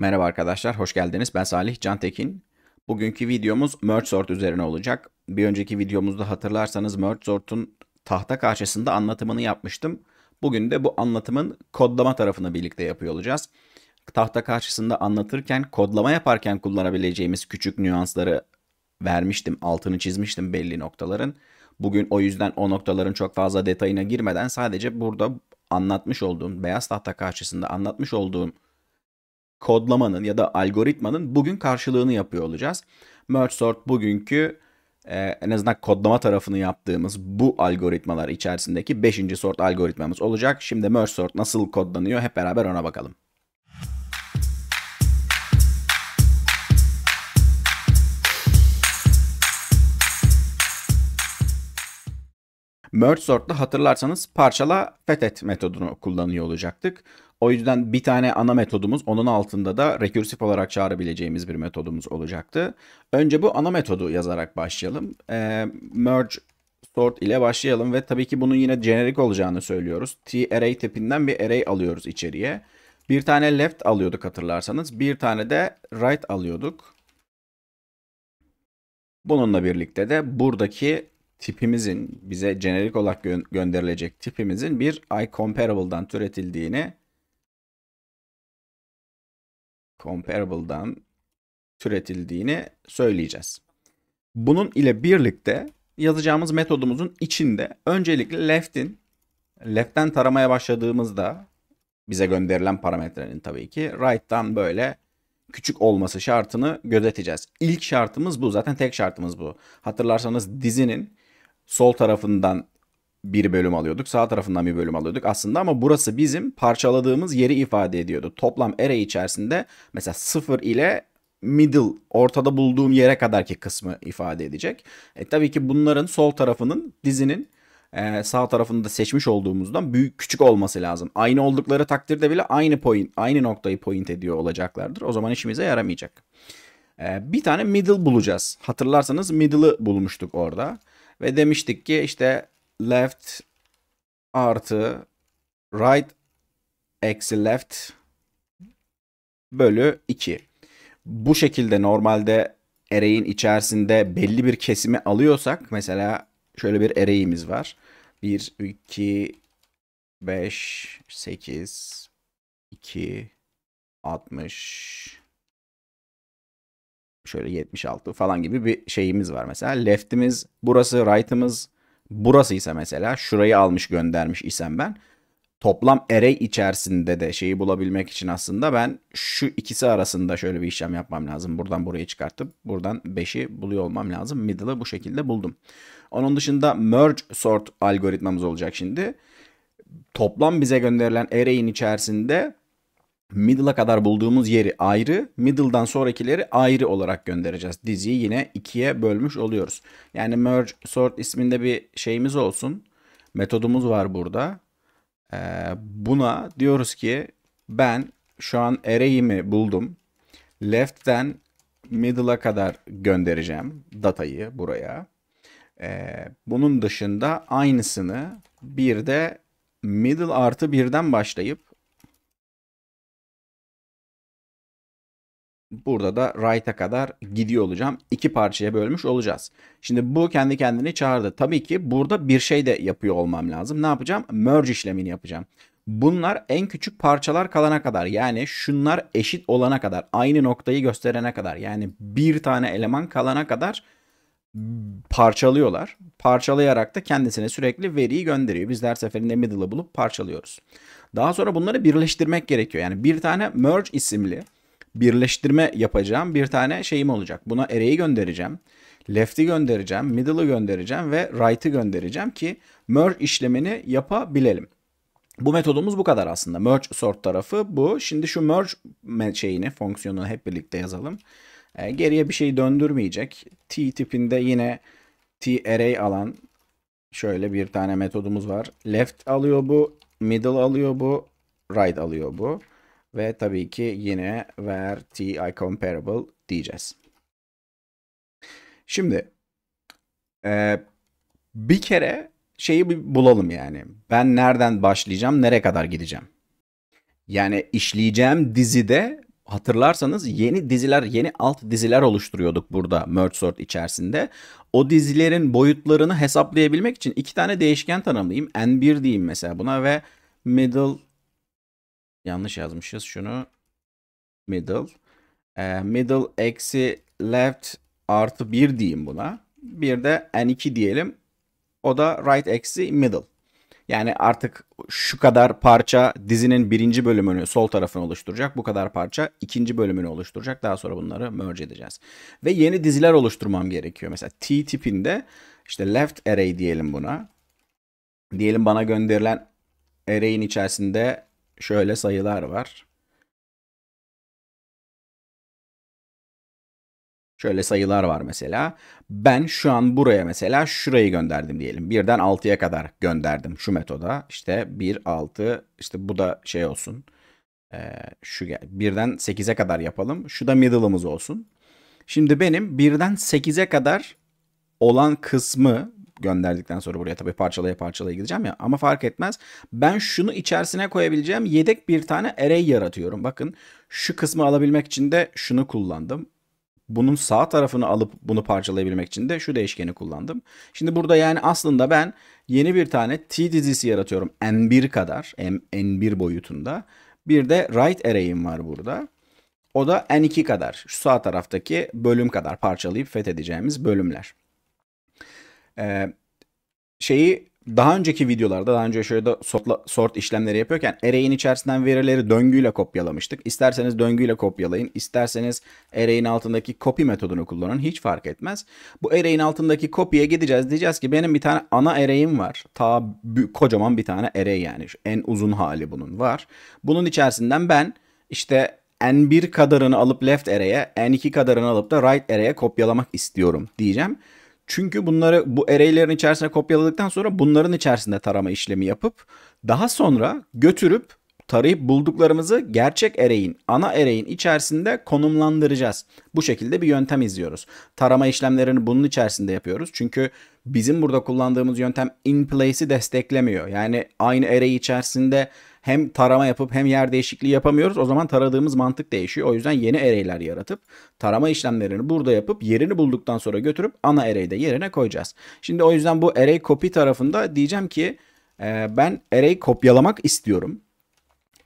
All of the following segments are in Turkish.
Merhaba arkadaşlar, hoş geldiniz. Ben Salih Cantekin. Bugünkü videomuz merge sort üzerine olacak. Bir önceki videomuzda hatırlarsanız merge sort'un tahta karşısında anlatımını yapmıştım. Bugün de bu anlatımın kodlama tarafını birlikte yapıyor olacağız. Tahta karşısında anlatırken, kodlama yaparken kullanabileceğimiz küçük nüansları vermiştim. Altını çizmiştim belli noktaların. Bugün o yüzden o noktaların çok fazla detayına girmeden sadece burada anlatmış olduğum, beyaz tahta karşısında anlatmış olduğum kodlamanın ya da algoritmanın bugün karşılığını yapıyor olacağız. Merge sort bugünkü e, en azından kodlama tarafını yaptığımız bu algoritmalar içerisindeki 5. sort algoritmamız olacak. Şimdi merge sort nasıl kodlanıyor hep beraber ona bakalım. Merge sort'ta hatırlarsanız parçala fethet metodunu kullanıyor olacaktık. O yüzden bir tane ana metodumuz onun altında da rekürsif olarak çağırabileceğimiz bir metodumuz olacaktı. Önce bu ana metodu yazarak başlayalım. E, merge sort ile başlayalım ve tabii ki bunun yine generic olacağını söylüyoruz. T array tipinden bir array alıyoruz içeriye. Bir tane left alıyorduk hatırlarsanız. Bir tane de right alıyorduk. Bununla birlikte de buradaki tipimizin bize jenerik olarak gö gönderilecek tipimizin bir iComparable'dan türetildiğini comparable'dan türetildiğini söyleyeceğiz. Bunun ile birlikte yazacağımız metodumuzun içinde öncelikle left'in left'ten taramaya başladığımızda bize gönderilen parametrenin tabii ki right'tan böyle küçük olması şartını gözeteceğiz. İlk şartımız bu. Zaten tek şartımız bu. Hatırlarsanız dizinin sol tarafından bir bölüm alıyorduk. Sağ tarafından bir bölüm alıyorduk aslında ama burası bizim parçaladığımız yeri ifade ediyordu. Toplam array içerisinde mesela 0 ile middle ortada bulduğum yere kadar ki kısmı ifade edecek. E, tabii ki bunların sol tarafının dizinin e, sağ tarafını da seçmiş olduğumuzdan büyük küçük olması lazım. Aynı oldukları takdirde bile aynı point, aynı noktayı point ediyor olacaklardır. O zaman işimize yaramayacak. E, bir tane middle bulacağız. Hatırlarsanız middle'ı bulmuştuk orada ve demiştik ki işte left artı right eksi left bölü 2. Bu şekilde normalde array'in içerisinde belli bir kesimi alıyorsak mesela şöyle bir array'imiz var. 1, 2, 5, 8, 2, 60, şöyle 76 falan gibi bir şeyimiz var mesela. Left'imiz burası, right'ımız Burası ise mesela şurayı almış göndermiş isem ben toplam array içerisinde de şeyi bulabilmek için aslında ben şu ikisi arasında şöyle bir işlem yapmam lazım. Buradan buraya çıkartıp buradan 5'i buluyor olmam lazım. Middle'ı bu şekilde buldum. Onun dışında merge sort algoritmamız olacak şimdi. Toplam bize gönderilen array'in içerisinde Middle'a kadar bulduğumuz yeri ayrı, middle'dan sonrakileri ayrı olarak göndereceğiz. Diziyi yine ikiye bölmüş oluyoruz. Yani merge sort isminde bir şeyimiz olsun. Metodumuz var burada. Ee, buna diyoruz ki ben şu an array'imi buldum. Left'ten middle'a kadar göndereceğim datayı buraya. Ee, bunun dışında aynısını bir de middle artı birden başlayıp Burada da right'a kadar gidiyor olacağım. İki parçaya bölmüş olacağız. Şimdi bu kendi kendini çağırdı. Tabii ki burada bir şey de yapıyor olmam lazım. Ne yapacağım? Merge işlemini yapacağım. Bunlar en küçük parçalar kalana kadar yani şunlar eşit olana kadar aynı noktayı gösterene kadar yani bir tane eleman kalana kadar parçalıyorlar. Parçalayarak da kendisine sürekli veriyi gönderiyor. Biz her seferinde middle'ı bulup parçalıyoruz. Daha sonra bunları birleştirmek gerekiyor. Yani bir tane merge isimli birleştirme yapacağım bir tane şeyim olacak. Buna array'i göndereceğim. Left'i göndereceğim, middle'ı göndereceğim ve right'ı göndereceğim ki merge işlemini yapabilelim. Bu metodumuz bu kadar aslında. Merge sort tarafı bu. Şimdi şu merge şeyini, fonksiyonunu hep birlikte yazalım. E, geriye bir şey döndürmeyecek. T tipinde yine T array alan şöyle bir tane metodumuz var. Left alıyor bu, middle alıyor bu, right alıyor bu. Ve tabii ki yine where ti comparable diyeceğiz. Şimdi e, bir kere şeyi bir bulalım yani. Ben nereden başlayacağım, nereye kadar gideceğim? Yani işleyeceğim dizide hatırlarsanız yeni diziler, yeni alt diziler oluşturuyorduk burada Merge Sort içerisinde. O dizilerin boyutlarını hesaplayabilmek için iki tane değişken tanımlayayım. N1 diyeyim mesela buna ve middle Yanlış yazmışız şunu. Middle. E, middle eksi left artı 1 diyeyim buna. Bir de n2 diyelim. O da right eksi middle. Yani artık şu kadar parça dizinin birinci bölümünü sol tarafını oluşturacak. Bu kadar parça ikinci bölümünü oluşturacak. Daha sonra bunları merge edeceğiz. Ve yeni diziler oluşturmam gerekiyor. Mesela T tipinde işte left array diyelim buna. Diyelim bana gönderilen array'in içerisinde şöyle sayılar var. Şöyle sayılar var mesela. Ben şu an buraya mesela şurayı gönderdim diyelim. Birden 6'ya kadar gönderdim şu metoda. İşte 1, 6 işte bu da şey olsun. Ee, şu birden 8'e kadar yapalım. Şu da middle'ımız olsun. Şimdi benim birden 8'e kadar olan kısmı gönderdikten sonra buraya tabii parçalaya parçalaya gideceğim ya ama fark etmez. Ben şunu içerisine koyabileceğim yedek bir tane array yaratıyorum. Bakın şu kısmı alabilmek için de şunu kullandım. Bunun sağ tarafını alıp bunu parçalayabilmek için de şu değişkeni kullandım. Şimdi burada yani aslında ben yeni bir tane T dizisi yaratıyorum N1 kadar, N1 boyutunda. Bir de right array'im var burada. O da N2 kadar. Şu sağ taraftaki bölüm kadar parçalayıp fethedeceğimiz bölümler. Ee, şeyi daha önceki videolarda daha önce şöyle de sortla, sort işlemleri yapıyorken array'in içerisinden verileri döngüyle kopyalamıştık. İsterseniz döngüyle kopyalayın, isterseniz array'in altındaki copy metodunu kullanın hiç fark etmez. Bu array'in altındaki copy'ye gideceğiz. Diyeceğiz ki benim bir tane ana array'im var. Ta kocaman bir tane array yani Şu en uzun hali bunun var. Bunun içerisinden ben işte n1 kadarını alıp left array'e, n2 kadarını alıp da right array'e kopyalamak istiyorum diyeceğim. Çünkü bunları bu array'lerin içerisine kopyaladıktan sonra bunların içerisinde tarama işlemi yapıp daha sonra götürüp tarayıp bulduklarımızı gerçek array'in, ana array'in içerisinde konumlandıracağız. Bu şekilde bir yöntem izliyoruz. Tarama işlemlerini bunun içerisinde yapıyoruz. Çünkü bizim burada kullandığımız yöntem in place'i desteklemiyor. Yani aynı array içerisinde hem tarama yapıp hem yer değişikliği yapamıyoruz. O zaman taradığımız mantık değişiyor. O yüzden yeni array'ler yaratıp tarama işlemlerini burada yapıp yerini bulduktan sonra götürüp ana array'de yerine koyacağız. Şimdi o yüzden bu array copy tarafında diyeceğim ki e, ben array kopyalamak istiyorum.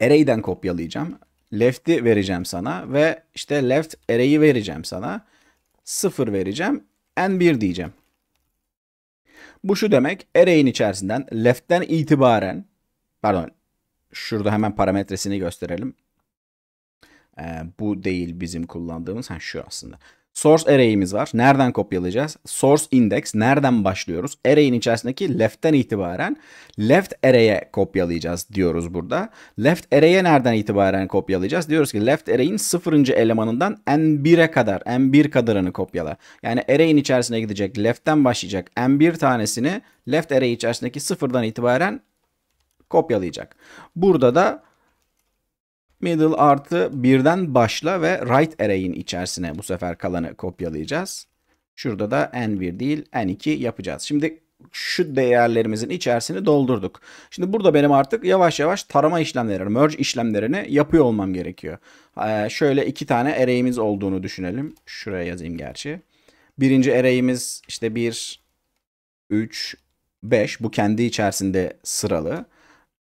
Array'den kopyalayacağım. Left'i vereceğim sana ve işte left array'i vereceğim sana. 0 vereceğim. n1 diyeceğim. Bu şu demek array'in içerisinden left'ten itibaren pardon Şurada hemen parametresini gösterelim. Ee, bu değil bizim kullandığımız. Ha, şu aslında. Source array'imiz var. Nereden kopyalayacağız? Source index. Nereden başlıyoruz? Array'in içerisindeki left'ten itibaren left array'e kopyalayacağız diyoruz burada. Left array'e nereden itibaren kopyalayacağız? Diyoruz ki left array'in sıfırıncı elemanından n1'e kadar, n1 kadarını kopyala. Yani array'in içerisine gidecek left'ten başlayacak n1 tanesini left array içerisindeki sıfırdan itibaren kopyalayacak. Burada da middle artı birden başla ve right array'in içerisine bu sefer kalanı kopyalayacağız. Şurada da n1 değil n2 yapacağız. Şimdi şu değerlerimizin içerisini doldurduk. Şimdi burada benim artık yavaş yavaş tarama işlemleri, merge işlemlerini yapıyor olmam gerekiyor. Ee, şöyle iki tane array'imiz olduğunu düşünelim. Şuraya yazayım gerçi. Birinci array'imiz işte 1, 3, 5. Bu kendi içerisinde sıralı.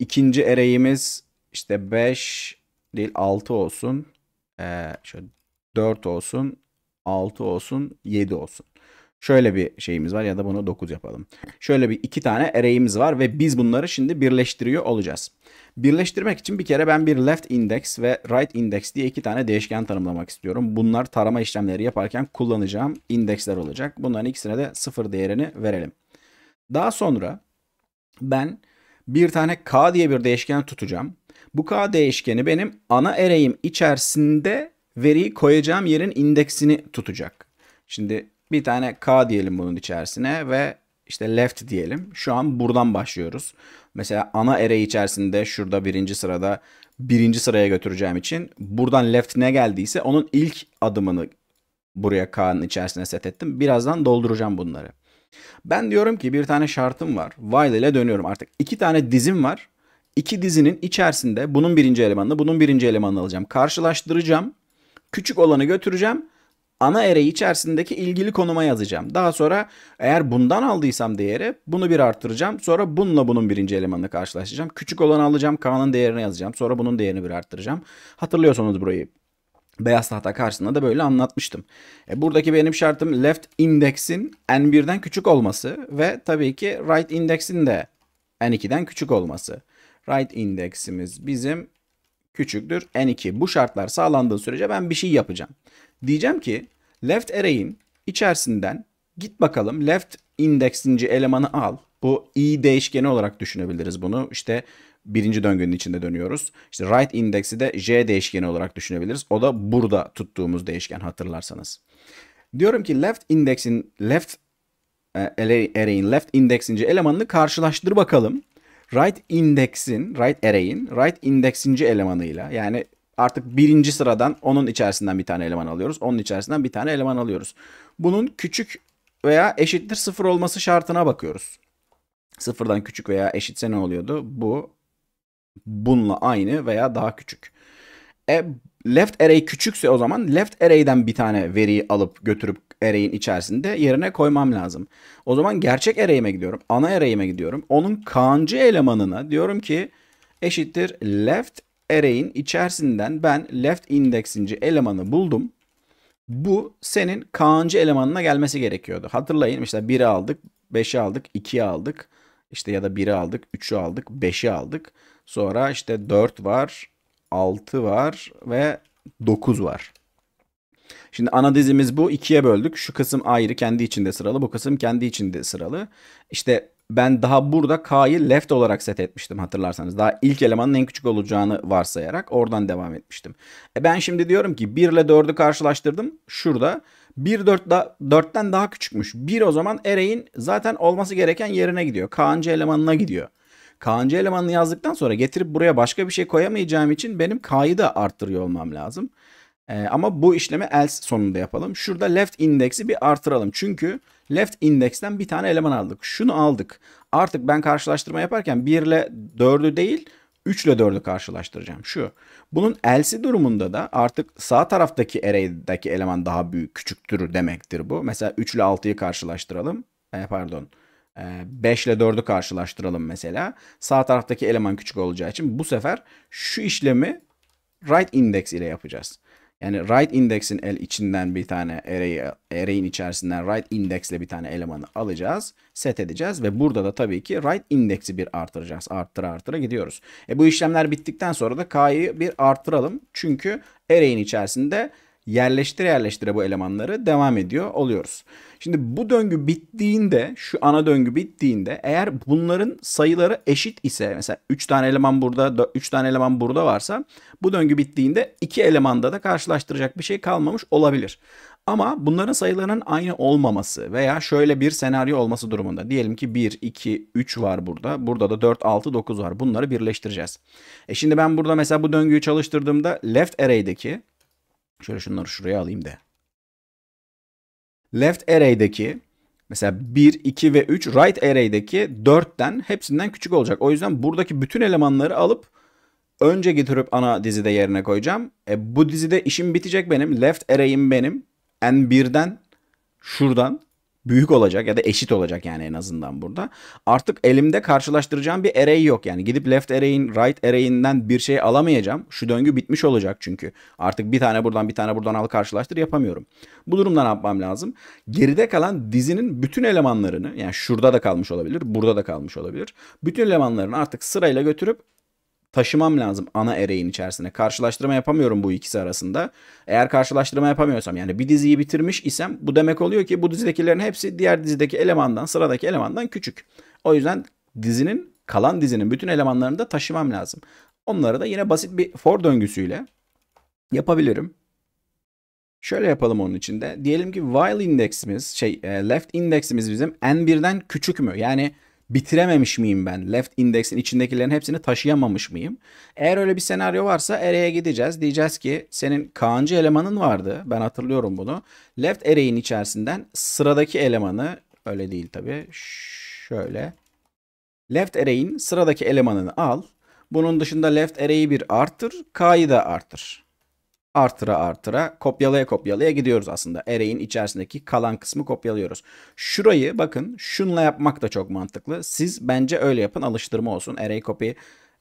İkinci array'imiz işte 5 değil 6 olsun. Ee, şöyle 4 olsun. 6 olsun. 7 olsun. Şöyle bir şeyimiz var ya da bunu 9 yapalım. Şöyle bir iki tane array'imiz var ve biz bunları şimdi birleştiriyor olacağız. Birleştirmek için bir kere ben bir left index ve right index diye iki tane değişken tanımlamak istiyorum. Bunlar tarama işlemleri yaparken kullanacağım indeksler olacak. Bunların ikisine de sıfır değerini verelim. Daha sonra ben bir tane k diye bir değişken tutacağım. Bu k değişkeni benim ana array'im içerisinde veriyi koyacağım yerin indeksini tutacak. Şimdi bir tane k diyelim bunun içerisine ve işte left diyelim. Şu an buradan başlıyoruz. Mesela ana array içerisinde şurada birinci sırada birinci sıraya götüreceğim için buradan left ne geldiyse onun ilk adımını buraya K'nın içerisine set ettim. Birazdan dolduracağım bunları. Ben diyorum ki bir tane şartım var. While ile dönüyorum artık. İki tane dizim var. İki dizinin içerisinde bunun birinci elemanını, bunun birinci elemanını alacağım. Karşılaştıracağım. Küçük olanı götüreceğim. Ana ereği içerisindeki ilgili konuma yazacağım. Daha sonra eğer bundan aldıysam değeri bunu bir arttıracağım. Sonra bununla bunun birinci elemanını karşılaştıracağım. Küçük olanı alacağım. K'nın değerini yazacağım. Sonra bunun değerini bir arttıracağım. Hatırlıyorsunuz burayı. Beyaz tahta karşısında da böyle anlatmıştım. E, buradaki benim şartım left indeksin n1'den küçük olması ve tabii ki right indeksin de n2'den küçük olması. Right indeksimiz bizim küçüktür n2. Bu şartlar sağlandığı sürece ben bir şey yapacağım. Diyeceğim ki left array'in içerisinden git bakalım left indeksinci elemanı al. Bu i değişkeni olarak düşünebiliriz bunu. İşte birinci döngünün içinde dönüyoruz. İşte right indeksi de j değişkeni olarak düşünebiliriz. O da burada tuttuğumuz değişken hatırlarsanız. Diyorum ki left indeksin left e, array'in left indeksinci elemanını karşılaştır bakalım. Right indeksin, right array'in right indeksinci elemanıyla yani artık birinci sıradan onun içerisinden bir tane eleman alıyoruz. Onun içerisinden bir tane eleman alıyoruz. Bunun küçük veya eşittir sıfır olması şartına bakıyoruz. Sıfırdan küçük veya eşitse ne oluyordu? Bu bununla aynı veya daha küçük. E, left array küçükse o zaman left array'den bir tane veriyi alıp götürüp array'in içerisinde yerine koymam lazım. O zaman gerçek array'ime gidiyorum. Ana array'ime gidiyorum. Onun kancı elemanına diyorum ki eşittir left array'in içerisinden ben left indexinci elemanı buldum. Bu senin kancı elemanına gelmesi gerekiyordu. Hatırlayın işte 1'i aldık, 5'i aldık, 2'yi aldık. İşte ya da 1'i aldık, 3'ü aldık, 5'i aldık. Sonra işte 4 var, 6 var ve 9 var. Şimdi ana dizimiz bu. ikiye böldük. Şu kısım ayrı kendi içinde sıralı. Bu kısım kendi içinde sıralı. İşte ben daha burada K'yı left olarak set etmiştim hatırlarsanız. Daha ilk elemanın en küçük olacağını varsayarak oradan devam etmiştim. E ben şimdi diyorum ki 1 ile 4'ü karşılaştırdım. Şurada 1 4 da, 4'ten daha küçükmüş. 1 o zaman Eray'in zaten olması gereken yerine gidiyor. K'ıncı elemanına gidiyor. KNC elemanını yazdıktan sonra getirip buraya başka bir şey koyamayacağım için benim K'yı da arttırıyor olmam lazım. Ee, ama bu işlemi else sonunda yapalım. Şurada left index'i bir artıralım. Çünkü left index'ten bir tane eleman aldık. Şunu aldık. Artık ben karşılaştırma yaparken 1 ile 4'ü değil 3 ile 4'ü karşılaştıracağım. Şu. Bunun else'i durumunda da artık sağ taraftaki array'deki eleman daha büyük, küçüktür demektir bu. Mesela 3 ile 6'yı karşılaştıralım. E, pardon. 5 ile 4'ü karşılaştıralım mesela. Sağ taraftaki eleman küçük olacağı için bu sefer şu işlemi right index ile yapacağız. Yani right index'in el içinden bir tane array, array'in içerisinden right index ile bir tane elemanı alacağız. Set edeceğiz ve burada da tabii ki right index'i bir artıracağız. Arttıra arttıra gidiyoruz. E bu işlemler bittikten sonra da k'yı bir artıralım Çünkü array'in içerisinde yerleştire yerleştire bu elemanları devam ediyor oluyoruz. Şimdi bu döngü bittiğinde şu ana döngü bittiğinde eğer bunların sayıları eşit ise mesela 3 tane eleman burada 3 tane eleman burada varsa bu döngü bittiğinde 2 elemanda da karşılaştıracak bir şey kalmamış olabilir. Ama bunların sayılarının aynı olmaması veya şöyle bir senaryo olması durumunda. Diyelim ki 1, 2, 3 var burada. Burada da 4, 6, 9 var. Bunları birleştireceğiz. E şimdi ben burada mesela bu döngüyü çalıştırdığımda left array'deki Şöyle şunları şuraya alayım de. Left array'deki mesela 1, 2 ve 3 right array'deki 4'ten hepsinden küçük olacak. O yüzden buradaki bütün elemanları alıp önce getirip ana dizide yerine koyacağım. E, bu dizide işim bitecek benim. Left array'im benim. N1'den şuradan büyük olacak ya da eşit olacak yani en azından burada. Artık elimde karşılaştıracağım bir array yok yani. Gidip left array'in right array'inden bir şey alamayacağım. Şu döngü bitmiş olacak çünkü. Artık bir tane buradan bir tane buradan al karşılaştır yapamıyorum. Bu durumdan ne yapmam lazım? Geride kalan dizinin bütün elemanlarını yani şurada da kalmış olabilir, burada da kalmış olabilir. Bütün elemanlarını artık sırayla götürüp taşımam lazım ana ereğin içerisine. Karşılaştırma yapamıyorum bu ikisi arasında. Eğer karşılaştırma yapamıyorsam yani bir diziyi bitirmiş isem bu demek oluyor ki bu dizidekilerin hepsi diğer dizideki elemandan sıradaki elemandan küçük. O yüzden dizinin kalan dizinin bütün elemanlarını da taşımam lazım. Onları da yine basit bir for döngüsüyle yapabilirim. Şöyle yapalım onun içinde. Diyelim ki while indeksimiz şey e, left indeksimiz bizim n1'den küçük mü? Yani bitirememiş miyim ben? Left index'in içindekilerin hepsini taşıyamamış mıyım? Eğer öyle bir senaryo varsa array'e gideceğiz. Diyeceğiz ki senin Kaan'cı elemanın vardı. Ben hatırlıyorum bunu. Left array'in içerisinden sıradaki elemanı öyle değil tabii. Şöyle. Left array'in sıradaki elemanını al. Bunun dışında left array'i bir artır. K'yı da artır artıra artıra kopyalaya kopyalaya gidiyoruz aslında. Array'in içerisindeki kalan kısmı kopyalıyoruz. Şurayı bakın şunla yapmak da çok mantıklı. Siz bence öyle yapın alıştırma olsun. Array copy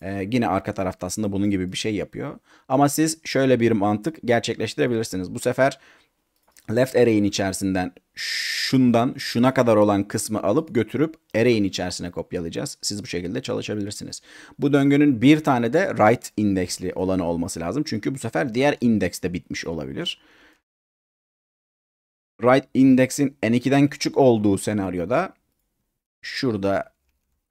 ee, yine arka tarafta aslında bunun gibi bir şey yapıyor. Ama siz şöyle bir mantık gerçekleştirebilirsiniz. Bu sefer left array'in içerisinden şundan şuna kadar olan kısmı alıp götürüp array'in içerisine kopyalayacağız. Siz bu şekilde çalışabilirsiniz. Bu döngünün bir tane de right indeksli olanı olması lazım. Çünkü bu sefer diğer indeks de bitmiş olabilir. Right indeksin n2'den küçük olduğu senaryoda şurada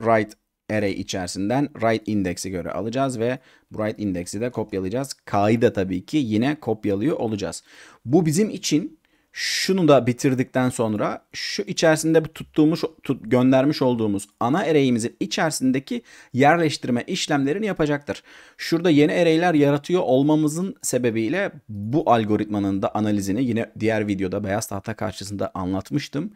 right array içerisinden right index'i göre alacağız ve right index'i de kopyalayacağız. K'yı da tabii ki yine kopyalıyor olacağız. Bu bizim için şunu da bitirdikten sonra şu içerisinde tuttuğumuz tut, göndermiş olduğumuz ana array'imizin içerisindeki yerleştirme işlemlerini yapacaktır. Şurada yeni array'ler yaratıyor olmamızın sebebiyle bu algoritmanın da analizini yine diğer videoda beyaz tahta karşısında anlatmıştım.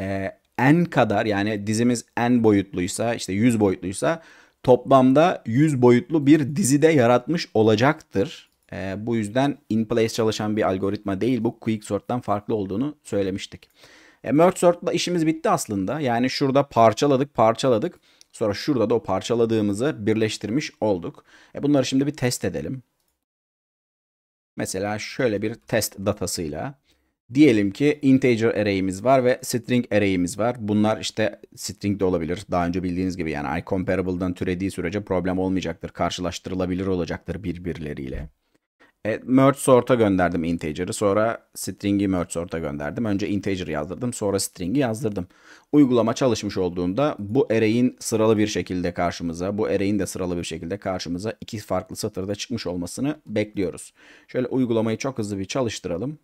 Ee, n kadar yani dizimiz n boyutluysa işte 100 boyutluysa toplamda 100 boyutlu bir dizide yaratmış olacaktır. E, bu yüzden in place çalışan bir algoritma değil bu quicksort'tan farklı olduğunu söylemiştik. E, merge sort'la işimiz bitti aslında. Yani şurada parçaladık parçaladık. Sonra şurada da o parçaladığımızı birleştirmiş olduk. E, bunları şimdi bir test edelim. Mesela şöyle bir test datasıyla Diyelim ki integer array'imiz var ve string array'imiz var. Bunlar işte string de olabilir. Daha önce bildiğiniz gibi yani iComparable'dan türediği sürece problem olmayacaktır. Karşılaştırılabilir olacaktır birbirleriyle. Evet, merge sort'a gönderdim integer'ı. Sonra string'i merge sort'a gönderdim. Önce integer yazdırdım. Sonra string'i yazdırdım. Uygulama çalışmış olduğunda bu array'in sıralı bir şekilde karşımıza, bu array'in de sıralı bir şekilde karşımıza iki farklı satırda çıkmış olmasını bekliyoruz. Şöyle uygulamayı çok hızlı bir çalıştıralım.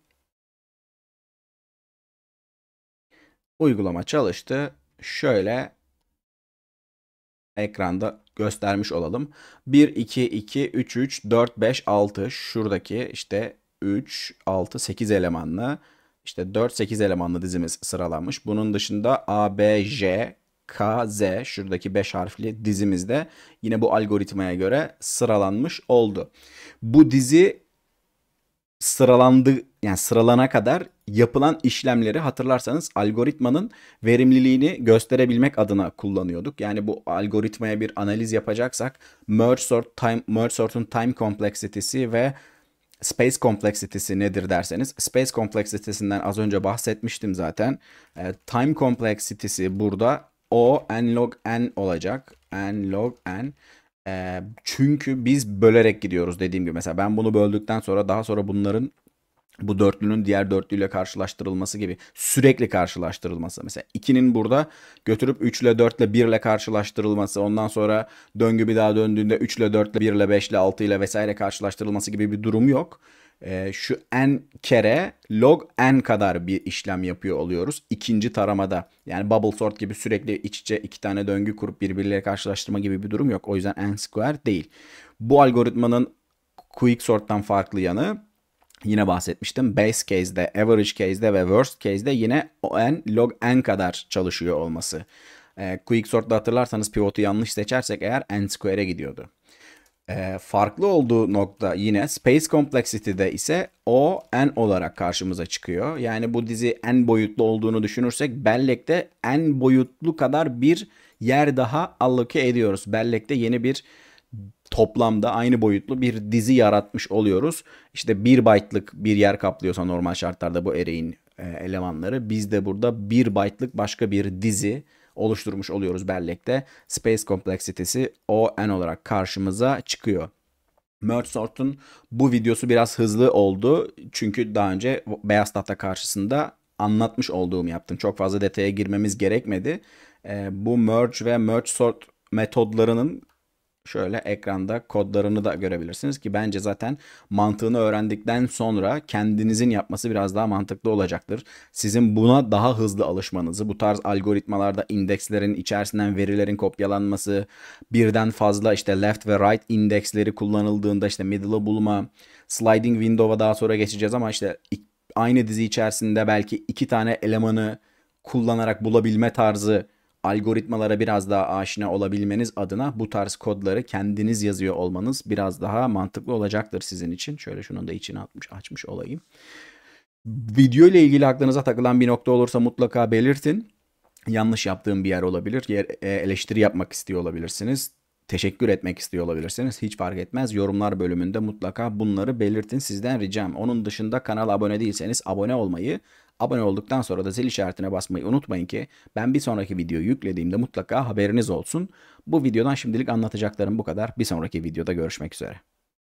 Uygulama çalıştı. Şöyle ekranda göstermiş olalım. 1, 2, 2, 3, 3, 4, 5, 6 şuradaki işte 3, 6, 8 elemanlı işte 4, 8 elemanlı dizimiz sıralanmış. Bunun dışında A, B, J, K, Z şuradaki 5 harfli dizimiz de yine bu algoritmaya göre sıralanmış oldu. Bu dizi sıralandı yani sıralana kadar yapılan işlemleri hatırlarsanız algoritmanın verimliliğini gösterebilmek adına kullanıyorduk. Yani bu algoritmaya bir analiz yapacaksak merge sort time merge sort'un time complexity'si ve Space complexity'si nedir derseniz space complexity'sinden az önce bahsetmiştim zaten. E, time complexity'si burada o n log n olacak. n log n. E, çünkü biz bölerek gidiyoruz dediğim gibi. Mesela ben bunu böldükten sonra daha sonra bunların bu dörtlünün diğer dörtlüyle karşılaştırılması gibi sürekli karşılaştırılması. Mesela 2'nin burada götürüp 3 ile 4 ile 1 ile karşılaştırılması ondan sonra döngü bir daha döndüğünde 3 ile 4 ile 1 ile 5 ile 6 ile vesaire karşılaştırılması gibi bir durum yok. Ee, şu n kere log n kadar bir işlem yapıyor oluyoruz ikinci taramada. Yani bubble sort gibi sürekli iç içe iki tane döngü kurup birbirleriyle karşılaştırma gibi bir durum yok. O yüzden n square değil. Bu algoritmanın quick sort'tan farklı yanı yine bahsetmiştim. Base case'de, average case'de ve worst case'de yine n log n kadar çalışıyor olması. E, ee, Quicksort'da hatırlarsanız pivotu yanlış seçersek eğer n square'e gidiyordu. E, farklı olduğu nokta yine Space Complexity'de ise o n olarak karşımıza çıkıyor. Yani bu dizi n boyutlu olduğunu düşünürsek bellekte n boyutlu kadar bir yer daha allocate ediyoruz. Bellekte yeni bir toplamda aynı boyutlu bir dizi yaratmış oluyoruz. İşte 1 byte'lık bir yer kaplıyorsa normal şartlarda bu array'in e, elemanları biz de burada 1 byte'lık başka bir dizi oluşturmuş oluyoruz bellekte. Space kompleksitesi o n olarak karşımıza çıkıyor. Merge Sort'un bu videosu biraz hızlı oldu. Çünkü daha önce beyaz tahta karşısında anlatmış olduğum yaptım. Çok fazla detaya girmemiz gerekmedi. E, bu merge ve merge sort metodlarının şöyle ekranda kodlarını da görebilirsiniz ki bence zaten mantığını öğrendikten sonra kendinizin yapması biraz daha mantıklı olacaktır. Sizin buna daha hızlı alışmanızı, bu tarz algoritmalarda indekslerin içerisinden verilerin kopyalanması, birden fazla işte left ve right indeksleri kullanıldığında işte middle'ı bulma, sliding window'a daha sonra geçeceğiz ama işte aynı dizi içerisinde belki iki tane elemanı kullanarak bulabilme tarzı algoritmalara biraz daha aşina olabilmeniz adına bu tarz kodları kendiniz yazıyor olmanız biraz daha mantıklı olacaktır sizin için. Şöyle şunun da içine atmış, açmış olayım. Video ile ilgili aklınıza takılan bir nokta olursa mutlaka belirtin. Yanlış yaptığım bir yer olabilir. E, eleştiri yapmak istiyor olabilirsiniz teşekkür etmek istiyor olabilirsiniz. Hiç fark etmez. Yorumlar bölümünde mutlaka bunları belirtin. Sizden ricam. Onun dışında kanala abone değilseniz abone olmayı, Abone olduktan sonra da zil işaretine basmayı unutmayın ki ben bir sonraki videoyu yüklediğimde mutlaka haberiniz olsun. Bu videodan şimdilik anlatacaklarım bu kadar. Bir sonraki videoda görüşmek üzere.